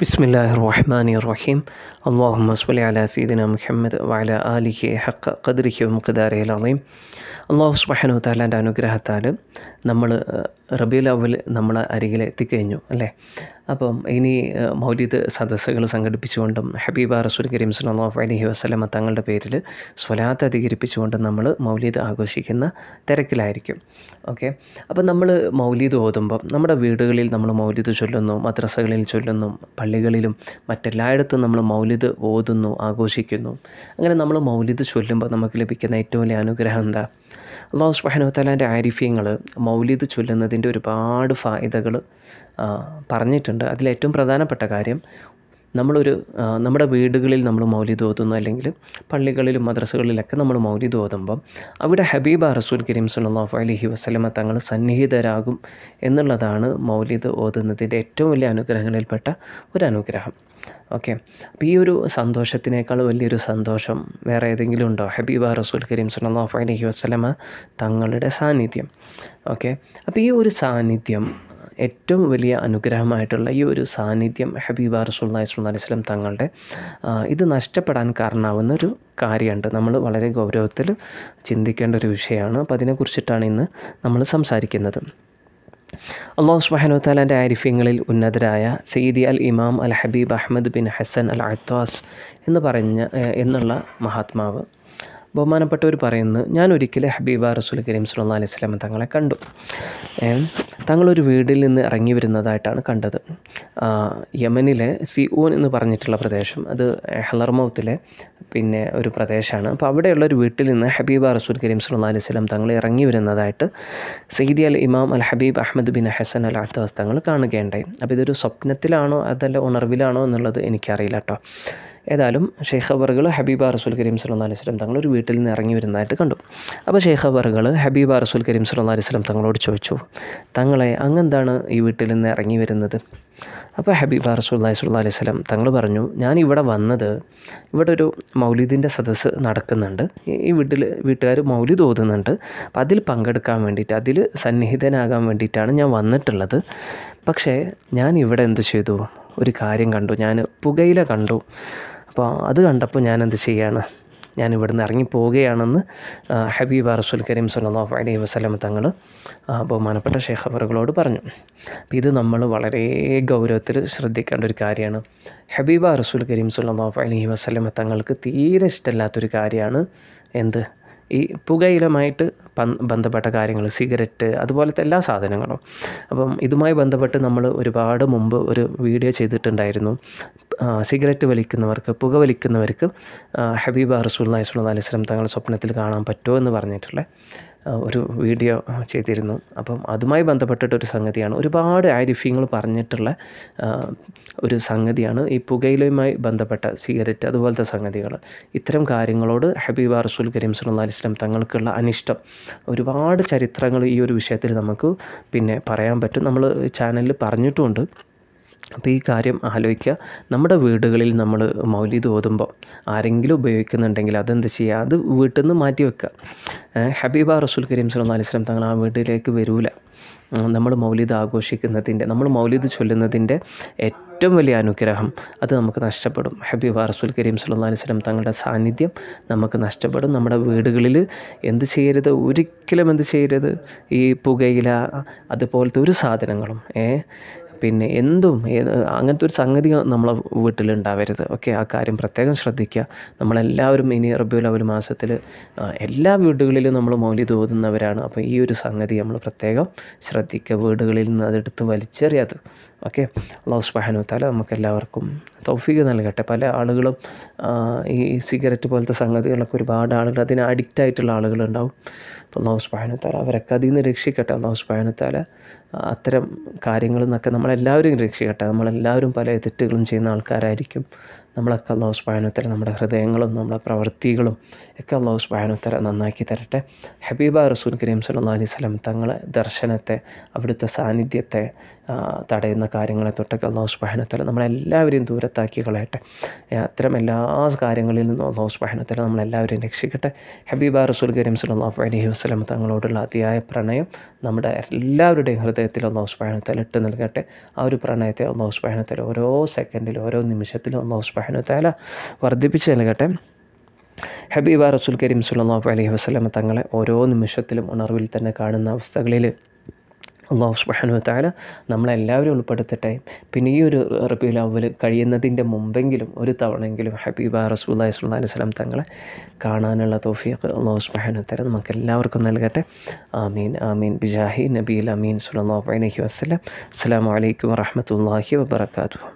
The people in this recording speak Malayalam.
ബിസ്മില്ലാഹി റഹ്മാനി റഹീം അള്ളാഹു മസ്ബലി അല സീദിന മുഹമ്മദ് വല ആലിഹി ഹക്ക് ഖദ്രിഹി മുഖദാരി അലീം അള്ളാഹു സുബാനു താലാൻ്റെ അനുഗ്രഹത്താൽ നമ്മൾ റബീൽ അവൽ നമ്മളെ അരികിൽ എത്തിക്കഴിഞ്ഞു അല്ലേ അപ്പം ഇനി മൗലിദ് സദസ്സുകൾ സംഘടിപ്പിച്ചുകൊണ്ടും ഹബീബ റസൂൽ കരീം സലാഹു അലഹി വസ്ലമ തങ്ങളുടെ പേരിൽ സ്വലാത്ത് അധികരിപ്പിച്ചുകൊണ്ടും നമ്മൾ മൗലിദ് ആഘോഷിക്കുന്ന തിരക്കിലായിരിക്കും ഓക്കെ അപ്പം നമ്മൾ മൗലിദ് ഓതുമ്പം നമ്മുടെ വീടുകളിൽ നമ്മൾ മൗലിദ് ചൊല്ലുന്നു മദ്രസകളിൽ ചൊല്ലുന്നു പള്ളികളിലും മറ്റെല്ലായിടത്തും നമ്മൾ മൗലിദ് ഓതുന്നു ആഘോഷിക്കുന്നു അങ്ങനെ നമ്മൾ മൗലിദ് ചൊല്ലുമ്പോൾ നമുക്ക് ലഭിക്കുന്ന ഏറ്റവും വലിയ അനുഗ്രഹം എന്താ അള്ളാഹു സുബാനുത്തലാൻ്റെ ആരിഫ്യങ്ങൾ മൗലിദ് ചൊല്ലുന്നതിൻ്റെ ഒരുപാട് ഫായിദകൾ പറഞ്ഞിട്ടുണ്ട് ചെയ്യേണ്ടതുണ്ട് അതിലേറ്റവും പ്രധാനപ്പെട്ട കാര്യം നമ്മളൊരു നമ്മുടെ വീടുകളിൽ നമ്മൾ മൗലിദ് ഓതുന്നു അല്ലെങ്കിൽ പള്ളികളിലും മദ്രസകളിലൊക്കെ നമ്മൾ മൗലിദ് ഓതുമ്പം അവിടെ ഹബീബ റസൂൽ കരീം സല്ലാഹു അലഹി വസ്ലമ തങ്ങൾ സന്നിഹിതരാകും എന്നുള്ളതാണ് മൗലിദ് ഓതുന്നതിൻ്റെ ഏറ്റവും വലിയ അനുഗ്രഹങ്ങളിൽപ്പെട്ട ഒരു അനുഗ്രഹം ഓക്കെ അപ്പോൾ ഈ ഒരു സന്തോഷത്തിനേക്കാൾ വലിയൊരു സന്തോഷം വേറെ ഏതെങ്കിലും ഉണ്ടോ ഹബീബ റസൂൽ കരീം സുല്ലാഹു അലഹി വസ്ലമ തങ്ങളുടെ സാന്നിധ്യം ഓക്കെ അപ്പോൾ ഈ ഒരു സാന്നിധ്യം ഏറ്റവും വലിയ അനുഗ്രഹമായിട്ടുള്ള ഈ ഒരു സാന്നിധ്യം ഹബീബ റസൂല്ലാഹി സ്വല്ലി വസ്ലം തങ്ങളുടെ ഇത് നഷ്ടപ്പെടാൻ കാരണമാവുന്ന ഒരു കാര്യമുണ്ട് നമ്മൾ വളരെ ഗൗരവത്തിൽ ചിന്തിക്കേണ്ട ഒരു വിഷയമാണ് അപ്പോൾ അതിനെക്കുറിച്ചിട്ടാണ് ഇന്ന് നമ്മൾ സംസാരിക്കുന്നത് അള്ളാഹു സുബാനുത്താലാൻ്റെ ആരിഫ്യങ്ങളിൽ ഉന്നതരായ സയ്യിദി അൽ ഇമാം അൽ Habib Ahmed bin Hasan al Attas എന്ന് പറഞ്ഞ എന്നുള്ള മഹാത്മാവ് ബഹുമാനപ്പെട്ടവർ പറയുന്നത് ഞാൻ ഒരിക്കലും ഹബീബ റസൂൽ കരീം സുല അലൈഹി സ്വലം തങ്ങളെ കണ്ടു തങ്ങളൊരു വീടിൽ നിന്ന് ഇറങ്ങി വരുന്നതായിട്ടാണ് കണ്ടത് യമനിലെ സിഊൻ എന്ന് പറഞ്ഞിട്ടുള്ള പ്രദേശം അത് ഹലർമൗത്തിലെ പിന്നെ ഒരു പ്രദേശമാണ് അപ്പോൾ അവിടെയുള്ള ഒരു വീട്ടിൽ നിന്ന് ഹബീബ റസൂൽ കരീം സുല അലൈഹി സ്വലം തങ്ങൾ ഇറങ്ങി വരുന്നതായിട്ട് സയ്യിദി അൽ ഇമാം അൽ ഹബീബ് അഹമ്മദ് ബിൻ ഹസൻ അൽ അത്തവസ് തങ്ങൾ കാണുകയുണ്ടായി അപ്പോൾ ഇതൊരു സ്വപ്നത്തിലാണോ അതല്ല ഉണർവിലാണോ എന്നുള്ളത് എനിക്കറിയില്ല കേട്ടോ ഏതായാലും ഷെയ്ഖ് അബറുകൾ ഹബീബ റസൂൽ കരീം സല്ലു അലൈഹി സ്വലം തങ്ങളൊരു ഒരു വീട്ടിൽ നിന്ന് ഇറങ്ങി വരുന്നതായിട്ട് കണ്ടു അപ്പോൾ ഷെയ്ഖ് അബറുകൾ ഹബീബ റസൂൽ കരീം സല്ലു അലൈഹി സ്വലം തങ്ങളോട് ചോദിച്ചു തങ്ങളെ അങ്ങെന്താണ് ഈ വീട്ടിൽ നിന്ന് ഇറങ്ങി വരുന്നത് അപ്പോൾ ഹബീബ റസൂല്ലാഹി സ്വല്ലാ അലൈഹി സ്വലം തങ്ങൾ പറഞ്ഞു ഞാൻ ഇവിടെ വന്നത് ഇവിടെ ഒരു മൗലീദിൻ്റെ സദസ്സ് നടക്കുന്നുണ്ട് ഈ വീട്ടിൽ വീട്ടുകാർ മൗലിദ് ഓതുന്നുണ്ട് അപ്പം അതിൽ പങ്കെടുക്കാൻ വേണ്ടിയിട്ട് അതിൽ സന്നിഹിതനാകാൻ വേണ്ടിയിട്ടാണ് ഞാൻ വന്നിട്ടുള്ളത് പക്ഷേ ഞാൻ ഇവിടെ എന്ത് ചെയ്തു ഒരു കാര്യം കണ്ടു ഞാൻ പുകയില കണ്ടു അപ്പോൾ അത് കണ്ടപ്പോൾ ഞാൻ എന്ത് ചെയ്യുകയാണ് ഞാൻ ഇവിടുന്ന് ഇറങ്ങിപ്പോവുകയാണെന്ന് ഹബീബ റസുൽ കരീം സല്ലാഹു അലൈഹി വസ്ലം തങ്ങൾ ബഹുമാനപ്പെട്ട ഷേഖ് പറഞ്ഞു അപ്പോൾ ഇത് നമ്മൾ വളരെ ഗൗരവത്തിൽ ശ്രദ്ധിക്കേണ്ട ഒരു കാര്യമാണ് ഹബീബ റസുൽ കരീം സല്ലാഹു അലൈഹി വസ്ലം തങ്ങൾക്ക് തീരെ ഇഷ്ടമില്ലാത്തൊരു കാര്യമാണ് എന്ത് ഈ പുകയിലമായിട്ട് ബന്ധപ്പെട്ട കാര്യങ്ങൾ സിഗരറ്റ് അതുപോലത്തെ എല്ലാ സാധനങ്ങളും അപ്പം ഇതുമായി ബന്ധപ്പെട്ട് നമ്മൾ ഒരുപാട് മുമ്പ് ഒരു വീഡിയോ ചെയ്തിട്ടുണ്ടായിരുന്നു സിഗരറ്റ് വലിക്കുന്നവർക്ക് പുക വലിക്കുന്നവർക്ക് ഹബീബ റസൂൽ സ്വല്ലാ അലൈഹി സ്വലം തങ്ങളുടെ സ്വപ്നത്തിൽ കാണാൻ പറ്റുമോ എന്ന് പറഞ്ഞിട്ടുള്ള ഒരു വീഡിയോ ചെയ്തിരുന്നു അപ്പം അതുമായി ബന്ധപ്പെട്ടിട്ടൊരു സംഗതിയാണ് ഒരുപാട് ആരിഫ്യങ്ങൾ പറഞ്ഞിട്ടുള്ള ഒരു സംഗതിയാണ് ഈ പുകയിലയുമായി ബന്ധപ്പെട്ട സിഗരറ്റ് അതുപോലത്തെ സംഗതികൾ ഇത്തരം കാര്യങ്ങളോട് ഹബീബ റസൂൽ കരീം സുല്ലാ അലിസ്ലാം തങ്ങൾക്കുള്ള അനിഷ്ടം ഒരുപാട് ചരിത്രങ്ങൾ ഈ ഒരു വിഷയത്തിൽ നമുക്ക് പിന്നെ പറയാൻ പറ്റും നമ്മൾ ചാനലിൽ പറഞ്ഞിട്ടുമുണ്ട് അപ്പോൾ ഈ കാര്യം ആലോചിക്കുക നമ്മുടെ വീടുകളിൽ നമ്മൾ മൗലിദ് ഓതുമ്പോൾ ആരെങ്കിലും ഉപയോഗിക്കുന്നുണ്ടെങ്കിൽ അതെന്ത് ചെയ്യുക അത് വീട്ടിൽ നിന്ന് മാറ്റി വെക്കുക ഹബീബ റസൂൽ കരീം സല്ലാ അലൈഹി സ്വലം തങ്ങൾ ആ വീട്ടിലേക്ക് വരൂല നമ്മൾ മൗലിദ് ആഘോഷിക്കുന്നതിൻ്റെ നമ്മൾ മൗലിദ് ചൊല്ലുന്നതിൻ്റെ ഏറ്റവും വലിയ അനുഗ്രഹം അത് നമുക്ക് നഷ്ടപ്പെടും ഹബീബ റസൂൽ കരീം സല്ലാ അലൈഹി സ്വലം തങ്ങളുടെ സാന്നിധ്യം നമുക്ക് നഷ്ടപ്പെടും നമ്മുടെ വീടുകളിൽ എന്ത് ചെയ്യരുത് ഒരിക്കലും എന്ത് ചെയ്യരുത് ഈ പുകയില അതുപോലത്തെ ഒരു സാധനങ്ങളും പിന്നെ എന്തും അങ്ങനത്തെ ഒരു സംഗതി നമ്മളെ വീട്ടിലുണ്ടാവരുത് ഓക്കെ ആ കാര്യം പ്രത്യേകം ശ്രദ്ധിക്കുക നമ്മളെല്ലാവരും ഇനി റബിയുൽ അവൽ മാസത്തിൽ എല്ലാ വീടുകളിലും നമ്മൾ മൗലി ഓതുന്നവരാണ് അപ്പോൾ ഈ ഒരു സംഗതി നമ്മൾ പ്രത്യേകം ശ്രദ്ധിക്കുക വീടുകളിൽ നിന്ന് അതെടുത്ത് വലിച്ചെറിയാതെ ഓക്കെ ലോസ് പഹനുത്താല നമുക്കെല്ലാവർക്കും തൗഫീഖ് നൽകട്ടെ പല ആളുകളും ഈ സിഗരറ്റ് പോലത്തെ സംഗതികളൊക്കെ ഒരുപാട് ആളുകൾ അതിന് അഡിക്റ്റ് ആയിട്ടുള്ള ആളുകളുണ്ടാവും അപ്പോൾ ലോസ് പഹനുത്താല അവരൊക്കെ അതിൽ നിന്ന് രക്ഷിക്കട്ടെ ലോസ് പഹനുത്താല അത്തരം കാര്യങ്ങളിൽ നിന്നൊക്കെ നമ്മളെല്ലാവരും രക്ഷിക്കട്ടെ നമ്മളെല്ലാവരും പല തെറ്റുകളും ചെയ്യുന്ന ആൾക്കാരായിരിക്കും നമ്മളൊക്കെ അള്ളാഹു സുബാനുത്തര നമ്മുടെ ഹൃദയങ്ങളും നമ്മുടെ പ്രവൃത്തികളും ഒക്കെ അള്ളാഹു സുബാനുത്തര നന്നാക്കി തരട്ടെ ഹബീബ റസൂൽ കരീം സല്ലാ അലൈഹി സ്വലം തങ്ങളെ ദർശനത്തെ അവിടുത്തെ സാന്നിധ്യത്തെ തടയുന്ന കാര്യങ്ങളെ തൊട്ടൊക്കെ അള്ളാഹു സുബാനുത്തല നമ്മളെല്ലാവരെയും ദൂരത്താക്കി കളയട്ടെ അത്തരം എല്ലാ കാര്യങ്ങളിൽ നിന്നും അള്ളാഹു സുബാനുത്തല നമ്മളെല്ലാവരെയും രക്ഷിക്കട്ടെ ഹബീബ റസൂൽ കരീം സലാഹു അലഹി വസ്ലം തങ്ങളോടുള്ള അതിയായ പ്രണയം നമ്മുടെ എല്ലാവരുടെയും ഹൃദയത്തിൽ അള്ളാഹു സുബാനുത്തല ഇട്ട് നൽകട്ടെ ആ ഒരു പ്രണയത്തെ അള്ളാഹു സുബാനുത്തല ഓരോ സെക്കൻഡിലും ഓരോ നിമിഷത്തിലും അള്ളാഹു സുബാന സുബാഹുനു താല വർദ്ധിപ്പിച്ച് നൽകട്ടെ ഹബീബ റസൂൽ കരീം സുല്ലാഹു അലൈഹി വസ്ലമ തങ്ങളെ ഓരോ നിമിഷത്തിലും ഉണർവിൽ തന്നെ കാണുന്ന അവസ്ഥകളിൽ അള്ളാഹു സുബാനു താല നമ്മളെല്ലാവരും ഉൾപ്പെടുത്തട്ടെ പിന്നെ ഈ ഒരു റബിയുൽ അവൽ കഴിയുന്നതിൻ്റെ മുമ്പെങ്കിലും ഒരു തവണയെങ്കിലും ഹബീബ റസൂല്ലാ സ്വല്ലാ അലൈഹി സ്വലം തങ്ങളെ കാണാനുള്ള തോഫിയൊക്കെ അള്ളാഹു സുബാനു താല നമുക്ക് എല്ലാവർക്കും നൽകട്ടെ ആമീൻ ആമീൻ ബിജാഹി നബീൽ അമീൻ സുല്ലാ അലൈഹി വസ്ലം അസ്സാം വലൈക്കും വറഹമത്തല്ലാഹി വബർക്കാത്തു